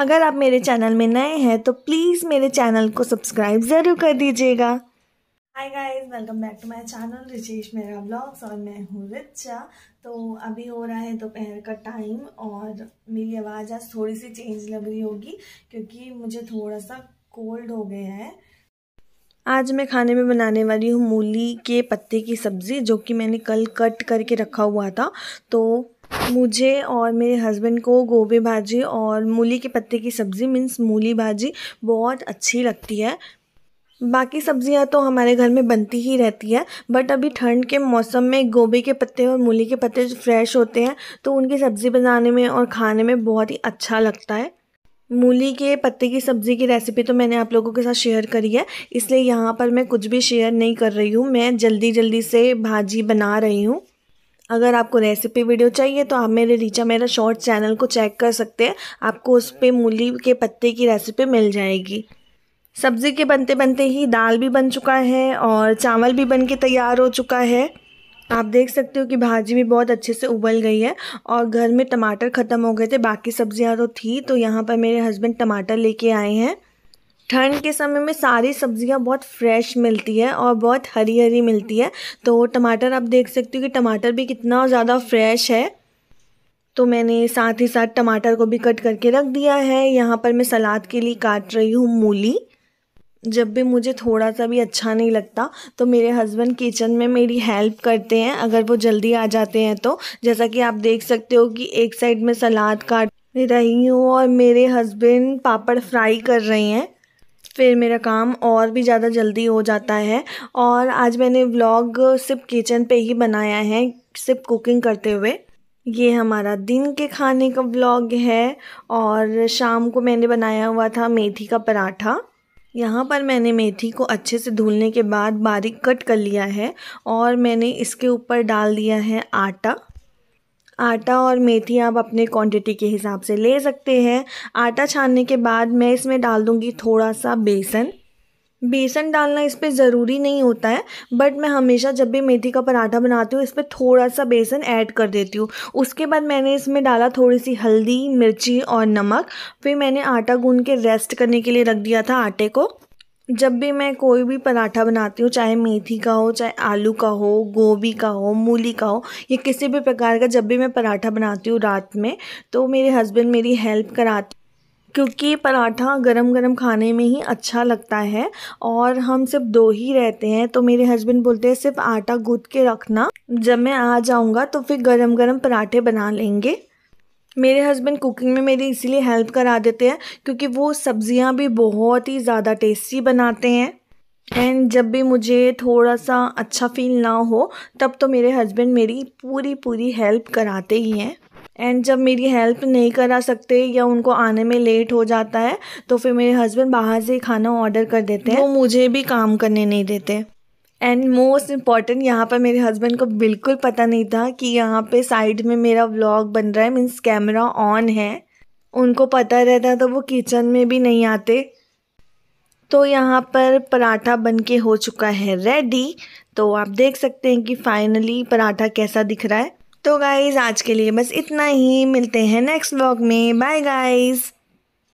अगर आप मेरे चैनल में नए हैं तो प्लीज़ मेरे चैनल को सब्सक्राइब ज़रूर कर दीजिएगा hi guys welcome back to my channel Richesh मेरा ब्लॉग्स और मैं हूँ रिचा तो अभी हो रहा है दोपहर तो का टाइम और मेरी आवाज़ आज थोड़ी सी चेंज लग रही होगी क्योंकि मुझे थोड़ा सा कोल्ड हो गया है आज मैं खाने में बनाने वाली हूँ मूली के पत्ते की सब्ज़ी जो कि मैंने कल कट करके रखा हुआ था तो मुझे और मेरे हस्बैंड को गोभी भाजी और मूली के पत्ते की सब्ज़ी मीन्स मूली भाजी बहुत अच्छी लगती है बाकी सब्जियां तो हमारे घर में बनती ही रहती है बट अभी ठंड के मौसम में गोभी के पत्ते और मूली के पत्ते जो फ्रेश होते हैं तो उनकी सब्ज़ी बनाने में और खाने में बहुत ही अच्छा लगता है मूली के पत्ते की सब्ज़ी की रेसिपी तो मैंने आप लोगों के साथ शेयर करी है इसलिए यहाँ पर मैं कुछ भी शेयर नहीं कर रही हूँ मैं जल्दी जल्दी से भाजी बना रही हूँ अगर आपको रेसिपी वीडियो चाहिए तो आप मेरे रीचा मेरा शॉर्ट चैनल को चेक कर सकते हैं आपको उस पर मूली के पत्ते की रेसिपी मिल जाएगी सब्ज़ी के बनते बनते ही दाल भी बन चुका है और चावल भी बन के तैयार हो चुका है आप देख सकते हो कि भाजी भी बहुत अच्छे से उबल गई है और घर में टमाटर ख़त्म हो गए थे बाकी सब्ज़ियाँ तो थी तो यहाँ पर मेरे हस्बैंड टमाटर लेके आए हैं ठंड के समय में सारी सब्जियां बहुत फ्रेश मिलती है और बहुत हरी हरी मिलती है तो टमाटर आप देख सकते हो कि टमाटर भी कितना ज़्यादा फ्रेश है तो मैंने साथ ही साथ टमाटर को भी कट करके रख दिया है यहाँ पर मैं सलाद के लिए काट रही हूँ मूली जब भी मुझे थोड़ा सा भी अच्छा नहीं लगता तो मेरे हस्बैंड किचन में मेरी हेल्प करते हैं अगर वो जल्दी आ जाते हैं तो जैसा कि आप देख सकते हो कि एक साइड में सलाद काट रही हूँ और मेरे हस्बैंड पापड़ फ्राई कर रहे हैं फिर मेरा काम और भी ज़्यादा जल्दी हो जाता है और आज मैंने व्लॉग सिर्फ किचन पे ही बनाया है सिर्फ कुकिंग करते हुए ये हमारा दिन के खाने का व्लॉग है और शाम को मैंने बनाया हुआ था मेथी का पराठा यहाँ पर मैंने मेथी को अच्छे से धुलने के बाद बारीक कट कर लिया है और मैंने इसके ऊपर डाल दिया है आटा आटा और मेथी आप अपने क्वांटिटी के हिसाब से ले सकते हैं आटा छानने के बाद मैं इसमें डाल दूँगी थोड़ा सा बेसन बेसन डालना इस पर ज़रूरी नहीं होता है बट मैं हमेशा जब भी मेथी का पराठा बनाती हूँ इस पर थोड़ा सा बेसन ऐड कर देती हूँ उसके बाद मैंने इसमें डाला थोड़ी सी हल्दी मिर्ची और नमक फिर मैंने आटा गून के रेस्ट करने के लिए रख दिया था आटे को जब भी मैं कोई भी पराठा बनाती हूँ चाहे मेथी का हो चाहे आलू का हो गोभी का हो मूली का हो या किसी भी प्रकार का जब भी मैं पराठा बनाती हूँ रात में तो मेरे हस्बैंड मेरी हेल्प कराते क्योंकि पराठा गरम गरम खाने में ही अच्छा लगता है और हम सिर्फ दो ही रहते हैं तो मेरे हस्बैंड बोलते हैं सिर्फ आटा गूँथ के रखना जब मैं आ जाऊँगा तो फिर गरम गरम पराठे बना लेंगे मेरे हस्बैंड कुकिंग में मेरी इसीलिए हेल्प करा देते हैं क्योंकि वो सब्ज़ियाँ भी बहुत ही ज़्यादा टेस्टी बनाते हैं एंड जब भी मुझे थोड़ा सा अच्छा फील ना हो तब तो मेरे हस्बैंड मेरी पूरी पूरी हेल्प कराते ही हैं एंड जब मेरी हेल्प नहीं करा सकते या उनको आने में लेट हो जाता है तो फिर मेरे हस्बैंड बाहर से खाना ऑर्डर कर देते हैं वो मुझे भी काम करने नहीं देते एंड मोस्ट इम्पॉर्टेंट यहाँ पर मेरे हस्बैंड को बिल्कुल पता नहीं था कि यहाँ पे साइड में मेरा व्लॉग बन रहा है मीन्स कैमरा ऑन है उनको पता रहता तो वो किचन में भी नहीं आते तो यहाँ पर पराठा बन के हो चुका है रेडी तो आप देख सकते हैं कि फाइनली पराठा कैसा दिख रहा है तो गाइज़ आज के लिए बस इतना ही मिलते हैं नेक्स्ट व्लॉग में बाय गाइज़